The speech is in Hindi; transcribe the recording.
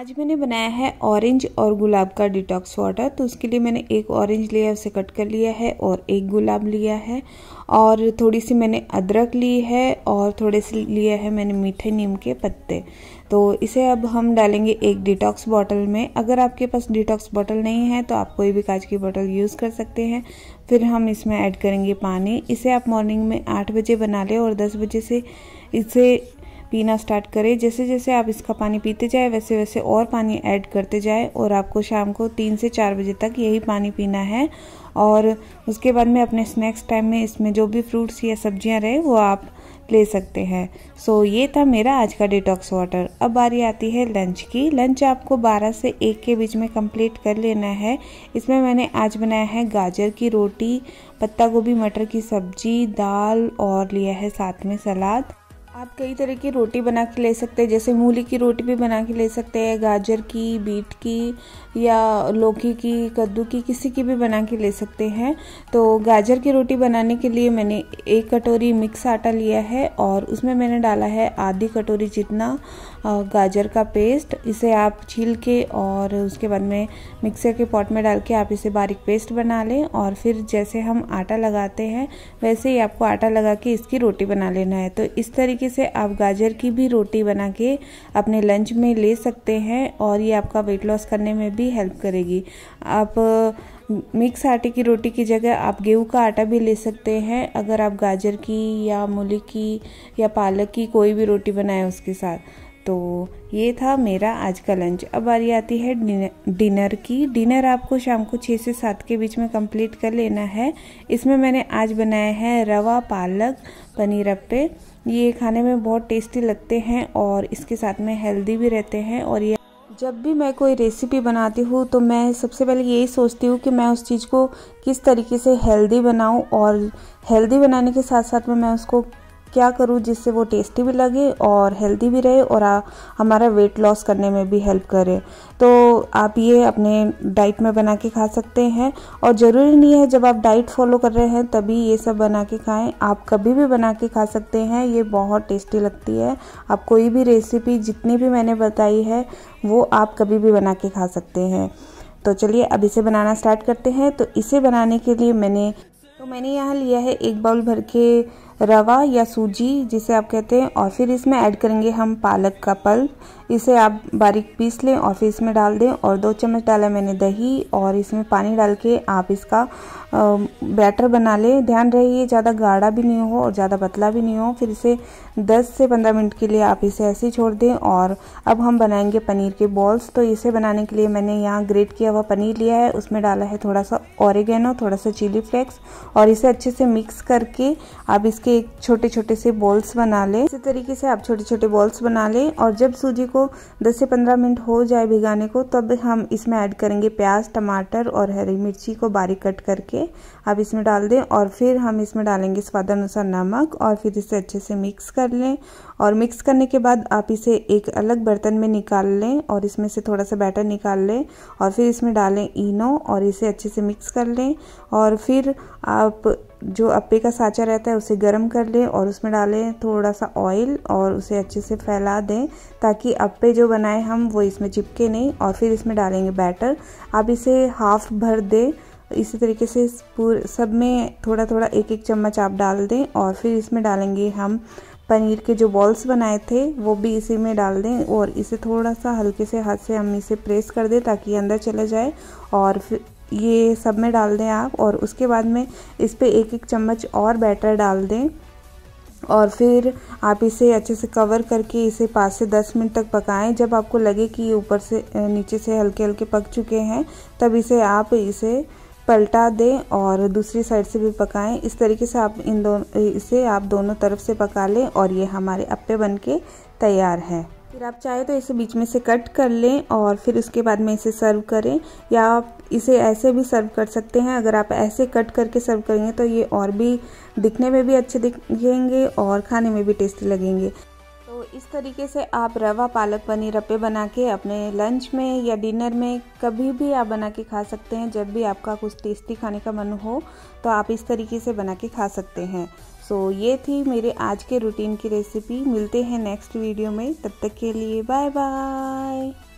आज मैंने बनाया है ऑरेंज और गुलाब का डिटॉक्स वाटर तो उसके लिए मैंने एक ऑरेंज लिया उसे कट कर लिया है और एक गुलाब लिया है और थोड़ी सी मैंने अदरक ली है और थोड़े से लिया है मैंने मीठे नीम के पत्ते तो इसे अब हम डालेंगे एक डिटॉक्स बॉटल में अगर आपके पास डिटॉक्स बॉटल नहीं है तो आप कोई भी कांच की बॉटल यूज़ कर सकते हैं फिर हम इसमें ऐड करेंगे पानी इसे आप मॉर्निंग में आठ बजे बना लें और दस बजे से इसे पीना स्टार्ट करें जैसे जैसे आप इसका पानी पीते जाए वैसे वैसे और पानी ऐड करते जाए और आपको शाम को तीन से चार बजे तक यही पानी पीना है और उसके बाद में अपने स्नैक्स टाइम में इसमें जो भी फ्रूट्स या सब्जियां रहे वो आप ले सकते हैं सो so, ये था मेरा आज का डिटॉक्स वाटर अब बारी आती है लंच की लंच आपको 12 से 1 के बीच में कंप्लीट कर लेना है इसमें मैंने आज बनाया है गाजर की रोटी पत्ता गोभी मटर की सब्जी दाल और लिया है साथ में सलाद आप कई तरह की रोटी बना के ले सकते हैं जैसे मूली की रोटी भी बना के ले सकते हैं गाजर की बीट की या लौकी की कद्दू की किसी की भी बना के ले सकते हैं तो गाजर की रोटी बनाने के लिए मैंने एक कटोरी मिक्स आटा लिया है और उसमें मैंने डाला है आधी कटोरी जितना गाजर का पेस्ट इसे आप छील के और उसके बाद में मिक्सर के पॉट में डाल के आप इसे बारीक पेस्ट बना लें और फिर जैसे हम आटा लगाते हैं वैसे ही आपको आटा लगा के इसकी रोटी बना लेना है तो इस तरीके से आप गाजर की भी रोटी बना के अपने लंच में ले सकते हैं और ये आपका वेट लॉस करने में भी हेल्प करेगी आप मिक्स आटे की रोटी की जगह आप गेहूं का आटा भी ले सकते हैं अगर आप गाजर की या मूली की या पालक की कोई भी रोटी बनाएं उसके साथ तो ये था मेरा आज का लंच अब रही आती है डिनर डिनर की डिनर आपको शाम को छः से सात के बीच में कंप्लीट कर लेना है इसमें मैंने आज बनाया है रवा पालक पनीर अप्पे ये खाने में बहुत टेस्टी लगते हैं और इसके साथ में हेल्दी भी रहते हैं और ये जब भी मैं कोई रेसिपी बनाती हूँ तो मैं सबसे पहले यही सोचती हूँ कि मैं उस चीज़ को किस तरीके से हेल्दी बनाऊँ और हेल्दी बनाने के साथ साथ में मैं उसको क्या करूँ जिससे वो टेस्टी भी लगे और हेल्दी भी रहे और आ, हमारा वेट लॉस करने में भी हेल्प करे तो आप ये अपने डाइट में बना के खा सकते हैं और ज़रूरी नहीं है जब आप डाइट फॉलो कर रहे हैं तभी ये सब बना के खाएं आप कभी भी बना के खा सकते हैं ये बहुत टेस्टी लगती है आप कोई भी रेसिपी जितनी भी मैंने बताई है वो आप कभी भी बना के खा सकते हैं तो चलिए अब इसे बनाना स्टार्ट करते हैं तो इसे बनाने के लिए मैंने तो मैंने यहाँ लिया है एक बाउल भर के रवा या सूजी जिसे आप कहते हैं और फिर इसमें ऐड करेंगे हम पालक का पल्प इसे आप बारीक पीस लें और फिर इसमें डाल दें और दो चम्मच डाला मैंने दही और इसमें पानी डाल के आप इसका बैटर बना लें ध्यान रहे ये ज़्यादा गाढ़ा भी नहीं हो और ज़्यादा पतला भी नहीं हो फिर इसे 10 से 15 मिनट के लिए आप इसे ऐसे ही छोड़ दें और अब हम बनाएंगे पनीर के बॉल्स तो इसे बनाने के लिए मैंने यहाँ ग्रेट किया हुआ पनीर लिया है उसमें डाला है थोड़ा सा ऑरिगेनो थोड़ा सा चिली फ्लेक्स और इसे अच्छे से मिक्स करके आप इसके के छोटे छोटे से बॉल्स बना लें इसी तरीके से आप छोटे छोटे बॉल्स बना लें और जब सूजी को 10 से 15 मिनट हो जाए भिगाने को तब हम इसमें ऐड करेंगे प्याज टमाटर और हरी मिर्ची को बारीक कट करके आप इसमें डाल दें और फिर हम इसमें डालेंगे स्वादानुसार नमक और फिर इसे अच्छे से मिक्स कर लें और मिक्स करने के बाद आप इसे एक अलग बर्तन में निकाल लें और इसमें से थोड़ा सा बैटर निकाल लें और फिर इसमें डालें इनो और इसे अच्छे से मिक्स कर लें और फिर आप जो अप्पे का साँचा रहता है उसे गर्म कर लें और उसमें डालें थोड़ा सा ऑयल और उसे अच्छे से फैला दें ताकि अप्पे जो बनाए हम वो इसमें चिपके नहीं और फिर इसमें डालेंगे बैटर आप इसे हाफ भर दें इसी तरीके से इस पूरे सब में थोड़ा थोड़ा एक एक चम्मच आप डाल दें और फिर इसमें डालेंगे हम पनीर के जो बॉल्स बनाए थे वो भी इसी में डाल दें और इसे थोड़ा सा हल्के से हाथ से हम इसे प्रेस कर दें ताकि अंदर चला जाए और फिर ये सब में डाल दें आप और उसके बाद में इस पर एक एक चम्मच और बैटर डाल दें और फिर आप इसे अच्छे से कवर करके इसे पाँच से दस मिनट तक पकाएं जब आपको लगे कि ये ऊपर से नीचे से हल्के हल्के पक चुके हैं तब इसे आप इसे पलटा दें और दूसरी साइड से भी पकाएं इस तरीके से आप इन दोनों इसे आप दोनों तरफ से पका लें और ये हमारे अप्पे बनके तैयार है फिर आप चाहे तो इसे बीच में से कट कर लें और फिर उसके बाद में इसे सर्व करें या आप इसे ऐसे भी सर्व कर सकते हैं अगर आप ऐसे कट करके सर्व करेंगे तो ये और भी दिखने में भी अच्छे दिखेंगे और खाने में भी टेस्टी लगेंगे तो इस तरीके से आप रवा पालक पनीर रपे बना के अपने लंच में या डिनर में कभी भी आप बना के खा सकते हैं जब भी आपका कुछ टेस्टी खाने का मन हो तो आप इस तरीके से बना के खा सकते हैं सो ये थी मेरे आज के रूटीन की रेसिपी मिलते हैं नेक्स्ट वीडियो में तब तक के लिए बाय बाय